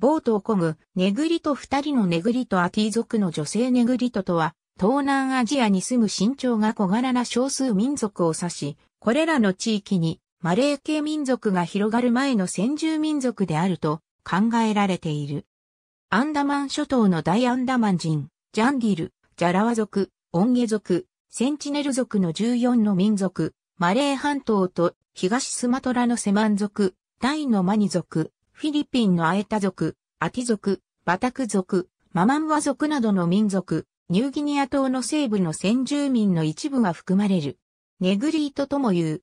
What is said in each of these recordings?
ボートを漕ぐ、ネグリト二人のネグリトアティ族の女性ネグリトとは、東南アジアに住む身長が小柄な少数民族を指し、これらの地域にマレー系民族が広がる前の先住民族であると考えられている。アンダマン諸島の大アンダマン人、ジャンディル、ジャラワ族、オンゲ族、センチネル族の14の民族、マレー半島と東スマトラのセマン族、タイのマニ族、フィリピンのアエタ族、アティ族、バタク族、ママンワ族などの民族、ニューギニア島の西部の先住民の一部が含まれる。ネグリートとも言う。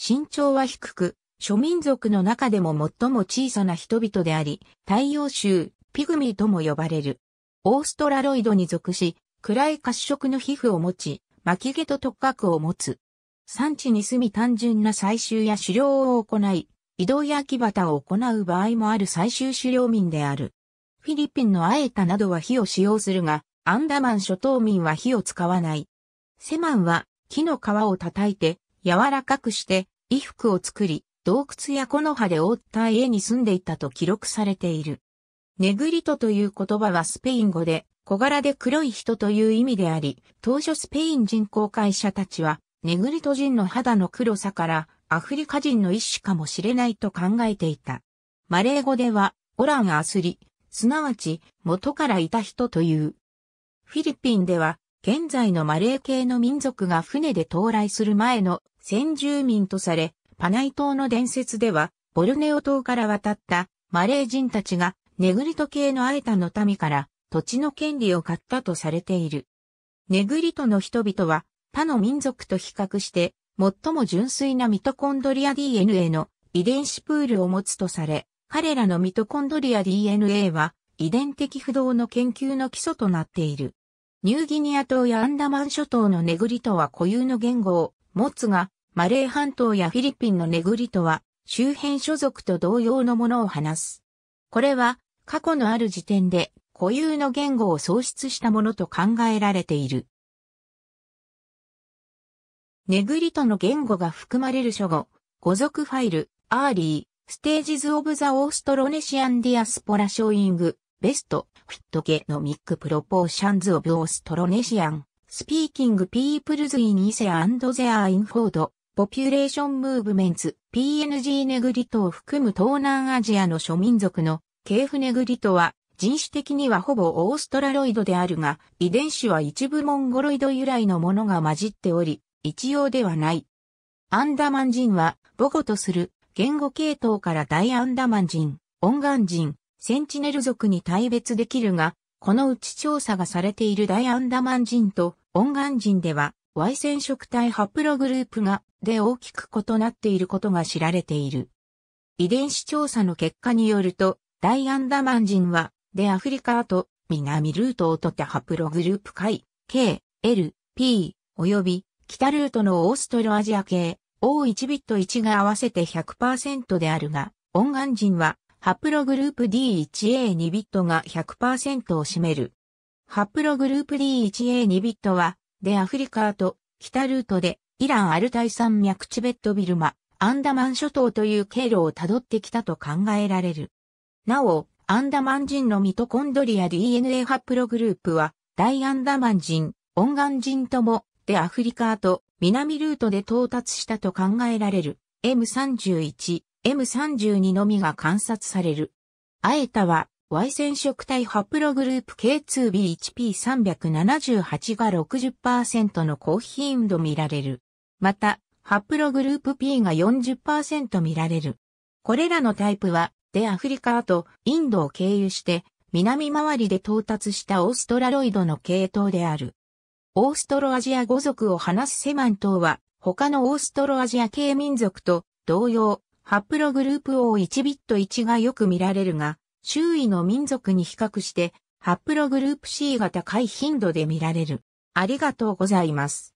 身長は低く、諸民族の中でも最も小さな人々であり、太陽州、ピグミーとも呼ばれる。オーストラロイドに属し、暗い褐色の皮膚を持ち、巻き毛と突角を持つ。産地に住み単純な採集や狩猟を行い、移動や木畑を行う場合もある最終狩猟民である。フィリピンのアエタなどは火を使用するが、アンダマン諸島民は火を使わない。セマンは木の皮を叩いて柔らかくして衣服を作り、洞窟や木の葉で覆った家に住んでいたと記録されている。ネグリトという言葉はスペイン語で、小柄で黒い人という意味であり、当初スペイン人工会社たちは、ネグリト人の肌の黒さから、アフリカ人の一種かもしれないと考えていた。マレー語では、オランアスリ、すなわち、元からいた人という。フィリピンでは、現在のマレー系の民族が船で到来する前の先住民とされ、パナイ島の伝説では、ボルネオ島から渡ったマレー人たちが、ネグリト系のアエタの民から土地の権利を買ったとされている。ネグリトの人々は他の民族と比較して最も純粋なミトコンドリア DNA の遺伝子プールを持つとされ、彼らのミトコンドリア DNA は遺伝的不動の研究の基礎となっている。ニューギニア島やアンダマン諸島のネグリとは固有の言語を持つが、マレー半島やフィリピンのネグリとは周辺所属と同様のものを話す。これは過去のある時点で固有の言語を創出したものと考えられている。ネグリトの言語が含まれる書語、語族ファイル、アーリー、ステージズ・オブ・ザ・オーストロネシアン・ディアスポラ・ショーイング、ベスト、フィット・ゲノミック・プロポーションズ・オブ・オーストロネシアン、スピーキング・ピープルズ・イン・イセ・アンド・ゼア・イン・フォード、ポピュレーション・ムーブメンツ、PNG ネグリトを含む東南アジアの諸民族の、ケーネグリトは、人種的にはほぼオーストラロイドであるが、遺伝子は一部モンゴロイド由来のものが混じっており、一様ではない。アンダマン人は母語とする言語系統から大アンダマン人、音ン人、センチネル族に大別できるが、このうち調査がされている大アンダマン人と音ン人では Y 染色体ハプログループがで大きく異なっていることが知られている。遺伝子調査の結果によると、大アンダマン人は、でアフリカと南ルートを取ってハプログループ会、K、L、P、及び北ルートのオーストロアジア系 O1 ビット1が合わせて100%であるが、オン人はハプログループ D1A2 ビットが100%を占める。ハプログループ D1A2 ビットは、デアフリカーと北ルートでイランアルタイ山脈チベットビルマ、アンダマン諸島という経路をたどってきたと考えられる。なお、アンダマン人のミトコンドリア DNA ハプログループは、大アンダマン人、オン人ともってアフリカと南ルートで到達したと考えられる M31、M32 のみが観察される。アエタは Y 染色体ハプログループ K2B1P378 が60%の高頻度見られる。また、ハプログループ P が40%見られる。これらのタイプは、でアフリカとインドを経由して、南回りで到達したオーストラロイドの系統である。オーストロアジア語族を話すセマン島は、他のオーストロアジア系民族と同様、ハプログループ O1 ビット1がよく見られるが、周囲の民族に比較して、ハプログループ C が高い頻度で見られる。ありがとうございます。